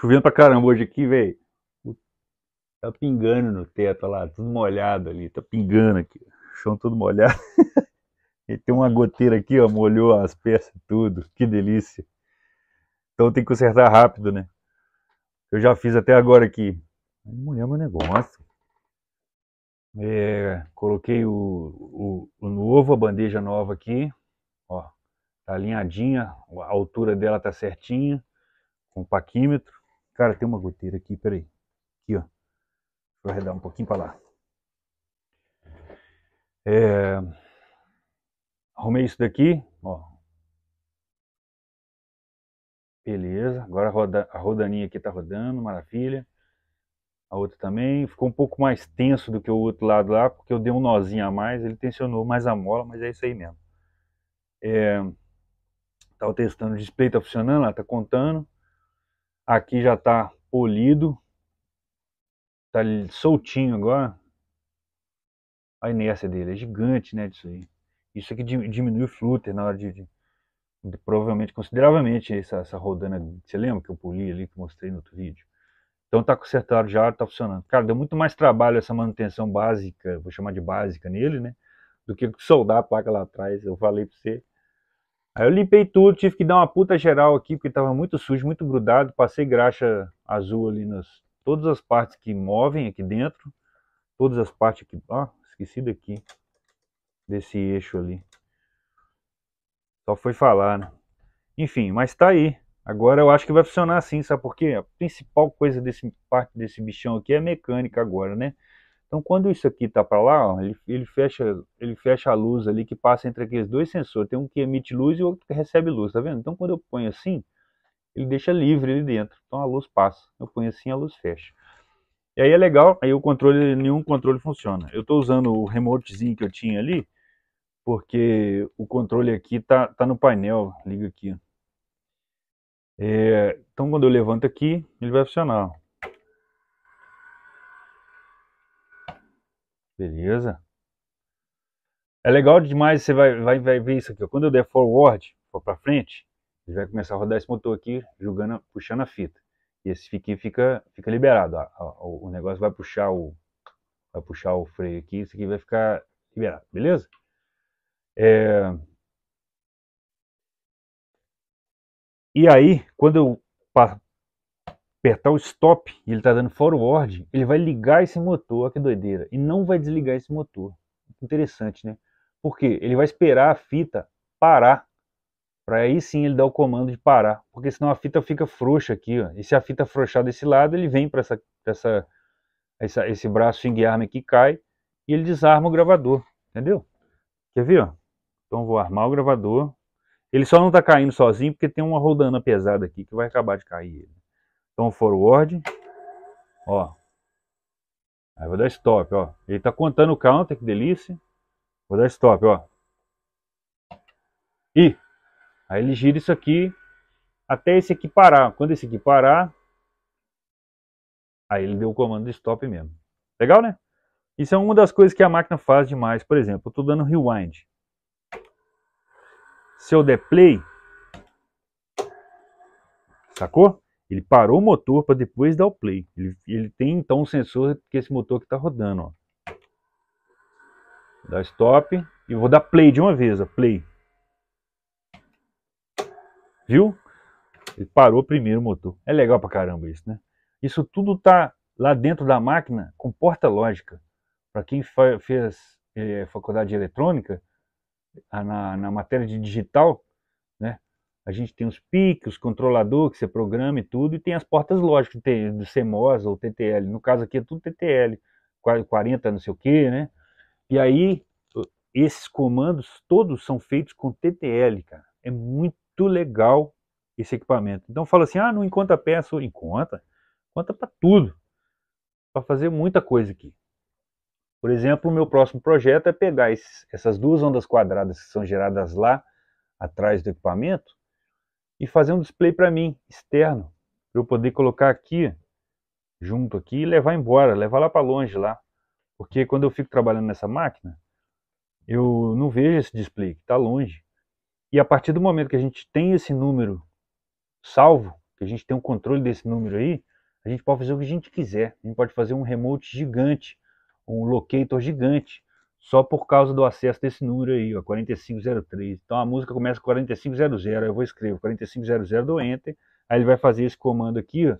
Chovendo pra caramba hoje aqui, velho. Tá pingando no teto olha lá, tudo molhado ali, tá pingando aqui. O chão todo molhado. e tem uma goteira aqui, ó, molhou as peças tudo. Que delícia. Então tem que consertar rápido, né? Eu já fiz até agora aqui. Molhou meu negócio. É, coloquei o, o, o, novo, a bandeja nova aqui. Ó, tá alinhadinha, a altura dela tá certinha, com o paquímetro. Cara, tem uma goteira aqui, peraí. Aqui, ó. Vou arredar um pouquinho para lá. É... Arrumei isso daqui, ó. Beleza, agora a, roda... a rodaninha aqui tá rodando, maravilha. A outra também, ficou um pouco mais tenso do que o outro lado lá, porque eu dei um nozinho a mais, ele tensionou mais a mola, mas é isso aí mesmo. É... Tava testando, o display tá funcionando, lá tá contando. Aqui já tá polido. Tá soltinho agora. A inércia dele é gigante, né, disso aí. Isso aqui diminui o flúter na hora de, de, de provavelmente, consideravelmente, essa, essa rodana. Você lembra que eu poli ali, que mostrei no outro vídeo? Então tá consertado já, tá funcionando. Cara, deu muito mais trabalho essa manutenção básica, vou chamar de básica nele, né? Do que soldar a placa lá atrás. Eu falei pra você, Aí eu limpei tudo, tive que dar uma puta geral aqui, porque tava muito sujo, muito grudado. Passei graxa azul ali nas todas as partes que movem aqui dentro. Todas as partes que... ó, esqueci daqui. Desse eixo ali. Só foi falar, né? Enfim, mas tá aí. Agora eu acho que vai funcionar assim, sabe por quê? A principal coisa desse parte desse bichão aqui é mecânica agora, né? Então, quando isso aqui está para lá, ó, ele, ele, fecha, ele fecha a luz ali que passa entre aqueles dois sensores. Tem um que emite luz e o outro que recebe luz, tá vendo? Então, quando eu ponho assim, ele deixa livre ali dentro. Então, a luz passa. Eu ponho assim, a luz fecha. E aí é legal, aí o controle, nenhum controle funciona. Eu estou usando o remotezinho que eu tinha ali, porque o controle aqui tá, tá no painel. Liga aqui. É, então, quando eu levanto aqui, ele vai funcionar. Beleza. É legal demais, você vai, vai, vai ver isso aqui. Quando eu der forward, for para frente, ele vai começar a rodar esse motor aqui, jogando, puxando a fita. E esse aqui fica, fica liberado. Ó, o negócio vai puxar o, vai puxar o freio aqui, isso aqui vai ficar liberado, beleza? É... E aí, quando eu apertar o stop e ele está dando forward, ele vai ligar esse motor, que doideira, e não vai desligar esse motor. Interessante, né? Porque ele vai esperar a fita parar, para aí sim ele dar o comando de parar, porque senão a fita fica frouxa aqui, ó. e se a fita frouxar desse lado, ele vem para essa, essa, essa, esse braço swing arm aqui, cai, e ele desarma o gravador, entendeu? Quer ver? Ó? Então vou armar o gravador, ele só não está caindo sozinho porque tem uma rodana pesada aqui que vai acabar de cair ele. Então forward. Ó. Aí vou dar stop, ó. Ele tá contando o counter, que delícia. Vou dar stop, ó. E aí ele gira isso aqui até esse aqui parar. Quando esse aqui parar, aí ele deu o comando de stop mesmo. Legal, né? Isso é uma das coisas que a máquina faz demais. Por exemplo, eu estou dando rewind. Se eu der play, sacou? Ele parou o motor para depois dar o play. Ele, ele tem então um sensor que esse motor que está rodando. Ó. dar stop e vou dar play de uma vez. Ó. Play. Viu? Ele parou primeiro o motor. É legal pra caramba isso, né? Isso tudo tá lá dentro da máquina com porta lógica. Para quem fez é, faculdade de eletrônica, na, na matéria de digital, né, a gente tem os piques, os controlador que você programa e tudo, e tem as portas lógicas do CMOS ou TTL. No caso aqui é tudo TTL, 40 não sei o que, né? E aí, esses comandos todos são feitos com TTL, cara. É muito legal esse equipamento. Então fala assim, ah, não encontra peça, encontra. encontra para tudo, para fazer muita coisa aqui. Por exemplo, o meu próximo projeto é pegar esses, essas duas ondas quadradas que são geradas lá atrás do equipamento e fazer um display para mim, externo, para eu poder colocar aqui, junto aqui e levar embora, levar lá para longe lá. Porque quando eu fico trabalhando nessa máquina, eu não vejo esse display, que está longe. E a partir do momento que a gente tem esse número salvo, que a gente tem o um controle desse número aí, a gente pode fazer o que a gente quiser. A gente pode fazer um remote gigante, um locator gigante só por causa do acesso desse número aí, ó, 4503. Então a música começa com 4500, eu vou escrever 4500 do Enter, aí ele vai fazer esse comando aqui, ó,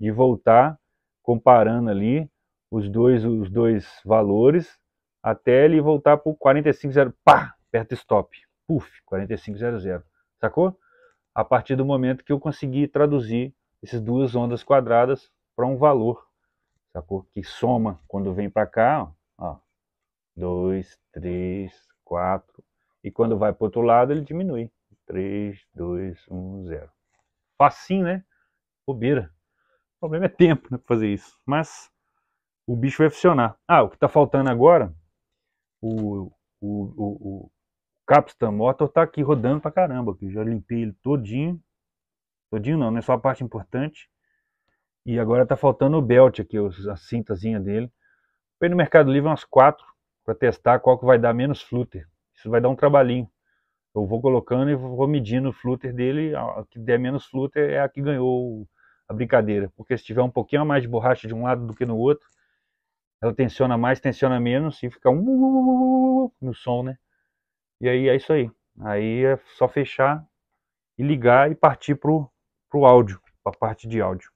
de voltar comparando ali os dois, os dois valores, até ele voltar para o 450, pá, aperta stop, puf, 4500, sacou? A partir do momento que eu consegui traduzir essas duas ondas quadradas para um valor, sacou? Que soma quando vem para cá, ó, ó 2, 3, 4. E quando vai para o outro lado, ele diminui. 3, 2, 1, 0. Facinho, né? Bobeira. O problema é tempo né, para fazer isso. Mas o bicho vai funcionar. Ah, o que está faltando agora, o, o, o, o Capstan Motor está aqui rodando para caramba. Aqui. Já limpei ele todinho. Todinho não, né? Só a parte importante. E agora tá faltando o belt aqui, a cintazinha dele. Foi no Mercado Livre umas quatro para testar qual que vai dar menos flutter. Isso vai dar um trabalhinho. Eu vou colocando e vou medindo o flutter dele, a que der menos flutter é a que ganhou a brincadeira. Porque se tiver um pouquinho mais de borracha de um lado do que no outro, ela tensiona mais, tensiona menos e fica um no som, né? E aí é isso aí. Aí é só fechar e ligar e partir pro, pro áudio, para a parte de áudio.